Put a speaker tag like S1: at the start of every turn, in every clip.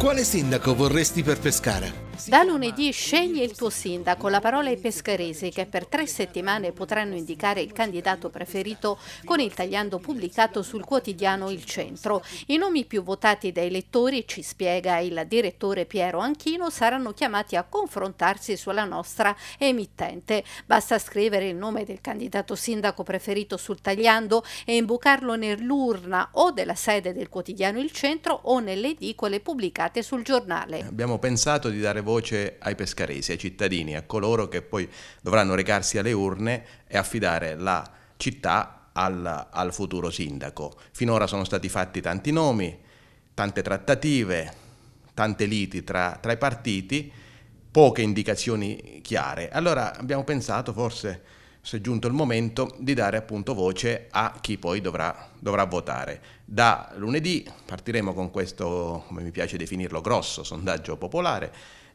S1: Quale sindaco vorresti per Pescara?
S2: Da lunedì scegli il tuo sindaco, la parola ai pescaresi che per tre settimane potranno indicare il candidato preferito con il tagliando pubblicato sul quotidiano Il Centro. I nomi più votati dai lettori, ci spiega il direttore Piero Anchino, saranno chiamati a confrontarsi sulla nostra emittente. Basta scrivere il nome del candidato sindaco preferito sul tagliando e imbucarlo nell'urna o della sede del quotidiano Il Centro o nelle edicole pubblicate sul giornale.
S1: Abbiamo pensato di dare voce voce ai pescaresi, ai cittadini, a coloro che poi dovranno recarsi alle urne e affidare la città al, al futuro sindaco. Finora sono stati fatti tanti nomi, tante trattative, tante liti tra, tra i partiti, poche indicazioni chiare. Allora abbiamo pensato forse se è giunto il momento di dare appunto voce a chi poi dovrà, dovrà, votare. Da lunedì partiremo con questo, come mi piace definirlo, grosso sondaggio popolare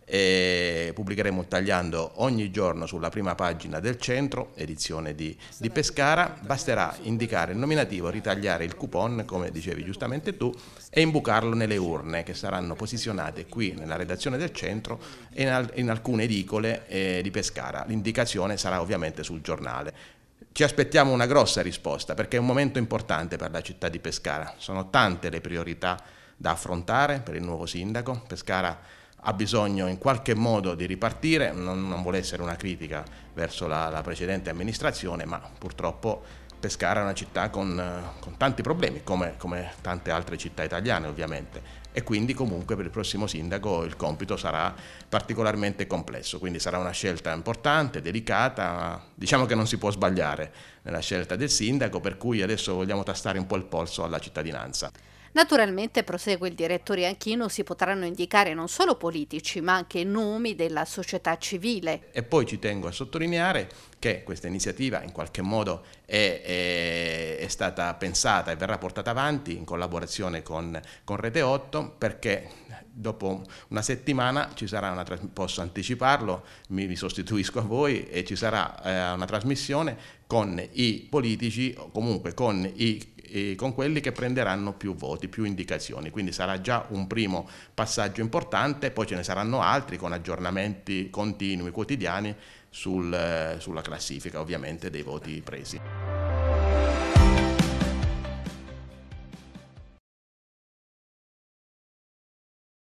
S1: e pubblicheremo tagliando ogni giorno sulla prima pagina del centro, edizione di, di, Pescara, basterà indicare il nominativo, ritagliare il coupon, come dicevi giustamente tu, e imbucarlo nelle urne che saranno posizionate qui nella redazione del centro e in, al- in alcune edicole eh, di Pescara. L'indicazione sarà ovviamente sul giornale. Ci aspettiamo una grossa risposta perché è un momento importante per la città di Pescara. Sono tante le priorità da affrontare per il nuovo sindaco. Pescara ha bisogno in qualche modo di ripartire, non, non vuole essere una critica verso la, la, precedente amministrazione, ma purtroppo Pescara è una città con, con tanti problemi, come, come, tante altre città italiane ovviamente, e quindi comunque per il prossimo sindaco il compito sarà particolarmente complesso, quindi sarà una scelta importante, delicata, diciamo che non si può sbagliare nella scelta del sindaco, per cui adesso vogliamo tastare un po' il polso alla cittadinanza.
S2: Naturalmente, prosegue il direttore Anchino, si potranno indicare non solo politici ma anche nomi della società civile.
S1: E poi ci tengo a sottolineare che questa iniziativa in qualche modo è, è, è stata pensata e verrà portata avanti in collaborazione con, con Rete 8 perché dopo una settimana ci sarà una posso anticiparlo, mi sostituisco a voi e ci sarà eh, una trasmissione con i politici o comunque con i con quelli che prenderanno più voti, più indicazioni, quindi sarà già un primo passaggio importante, poi ce ne saranno altri con aggiornamenti continui, quotidiani sul, eh, sulla classifica ovviamente dei voti presi.